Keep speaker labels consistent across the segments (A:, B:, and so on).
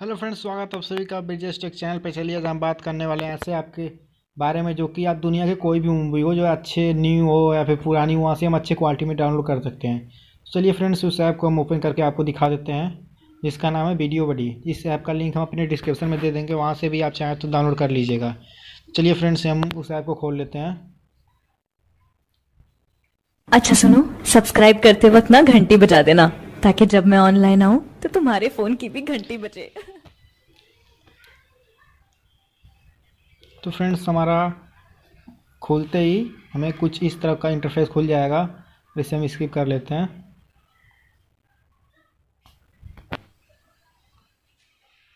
A: hello friends स्वागत आप सभी का बिजनेस टेक चैनल पर चलिए आज हम बात करने वाले हैं ऐसे आपके बारे में जो कि आप दुनिया के कोई भी मूवी हो जो अच्छे न्यू हो या फिर पुरानी हो वहाँ से हम अच्छे क्वालिटी में डाउनलोड कर सकते हैं चलिए फ्रेंड्स उस ऐप को हम ओपन करके आपको दिखा देते हैं जिसका नाम है वीडियो बडी इस ऐप का लिंक हम अपने डिस्क्रिप्शन में दे देंगे वहाँ से भी आप चाहें तो डाउनलोड कर लीजिएगा चलिए फ्रेंड्स हम उस ऐप को खोल लेते हैं अच्छा सुनो सब्सक्राइब करते वक्त ना घंटी बजा देना ताकि जब मैं ऑनलाइन आऊँ तो तुम्हारे फोन की भी घंटी बजे तो फ्रेंड्स हमारा खोलते ही हमें कुछ इस तरह का इंटरफेस खुल जाएगा जैसे हम स्किप कर लेते हैं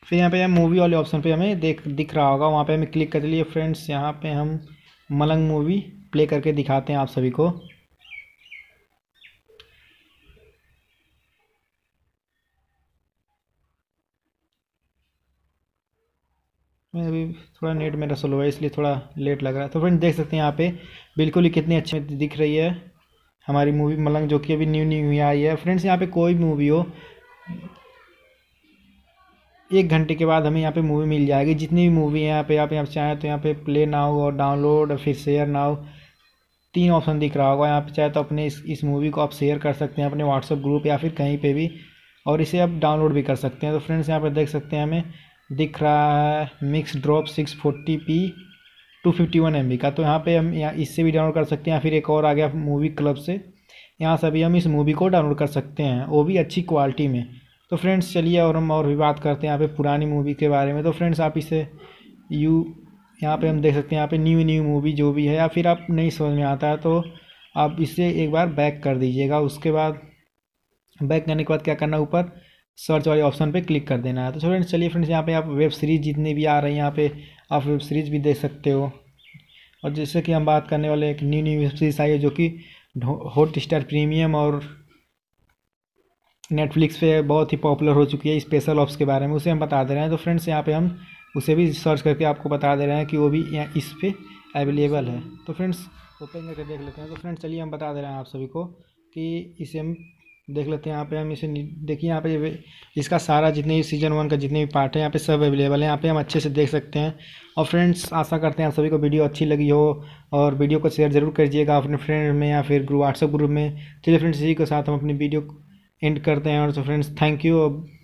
A: फिर यहाँ पे यह मूवी वाले ऑप्शन पे हमें देख दिख रहा होगा वहाँ पे हमें क्लिक कर लिए फ्रेंड्स यहाँ पे हम मलंग मूवी प्ले करके दिखाते हैं आप सभी को मैं अभी थोड़ा नेट मेरा स्लो है इसलिए थोड़ा लेट लग रहा है तो फ्रेंड देख सकते हैं यहाँ पे बिल्कुल ही कितनी अच्छी दिख रही है हमारी मूवी मलंग जो कि अभी न्यू न्यू ही आई है फ्रेंड्स यहाँ पे कोई भी मूवी हो एक घंटे के बाद हमें यहाँ पे मूवी मिल जाएगी जितनी भी मूवी है यहाँ पे आप यहाँ पे चाहें तो यहाँ पे प्ले नाउ और डाउनलोड और फिर शेयर नाउ तीन ऑप्शन दिख रहा होगा यहाँ पे चाहे तो अपने इस इस मूवी को आप शेयर कर सकते हैं अपने व्हाट्सअप ग्रुप या फिर कहीं पे भी और इसे आप डाउनलोड भी कर सकते हैं तो फ्रेंड्स यहाँ पर देख सकते हैं हमें दिख रहा है mix drop six forty P two fifty one M का तो यहाँ पे हम यहाँ इससे भी डाउनलोड कर सकते हैं फिर एक और आ गया मूवी क्लब से यहाँ से अभी हम इस मूवी को डाउनलोड कर सकते हैं वो भी अच्छी क्वालिटी में तो फ्रेंड्स चलिए और हम और भी बात करते हैं यहाँ पे पुरानी मूवी के बारे में तो फ्रेंड्स आप इसे यू यहाँ पे हम देख सकते हैं यहाँ पे न्यू न्यू मूवी जो भी है या फिर आप नहीं समझ में आता है तो आप इसे एक बार बैक कर दीजिएगा उसके बाद बैक करने के बाद क्या करना ऊपर सर्च वाले ऑप्शन पे क्लिक कर देना है तो फ्रेंड्स चलिए फ्रेंड्स यहाँ पे आप वेब सीरीज़ जितने भी आ रहे हैं यहाँ पे आप वेब सीरीज़ भी देख सकते हो और जैसे कि हम बात करने वाले एक न्यू न्यू वेब सीरीज़ आई है जो कि हॉट स्टार प्रीमियम और नेटफ्लिक्स पे बहुत ही पॉपुलर हो चुकी है स्पेशल ऑप्स के बारे में उसे हम बता दे रहे हैं तो फ्रेंड्स यहाँ पे हम उसे भी सर्च करके आपको बता दे रहे हैं कि वो भी यहाँ इस पर अवेलेबल है तो फ्रेंड्स ओपन करके देख लेते हैं तो फ्रेंड्स चलिए हम बता दे रहे हैं आप सभी को कि इसे हम देख लेते हैं यहाँ पे हम इसे देखिए यहाँ पे इसका सारा जितने भी सीजन वन का जितने भी पार्ट है यहाँ पे सब अवेलेबल है यहाँ पे हम अच्छे से देख सकते हैं और फ्रेंड्स आशा करते हैं आप सभी को वीडियो अच्छी लगी हो और वीडियो को शेयर जरूर करिएगा अपने फ्रेंड में या फिर ग्रुप व्हाट्सअप ग्रुप में चलिए फ्रेंड्स इसी के साथ हम अपनी वीडियो एंड करते हैं और तो फ्रेंड्स थैंक यू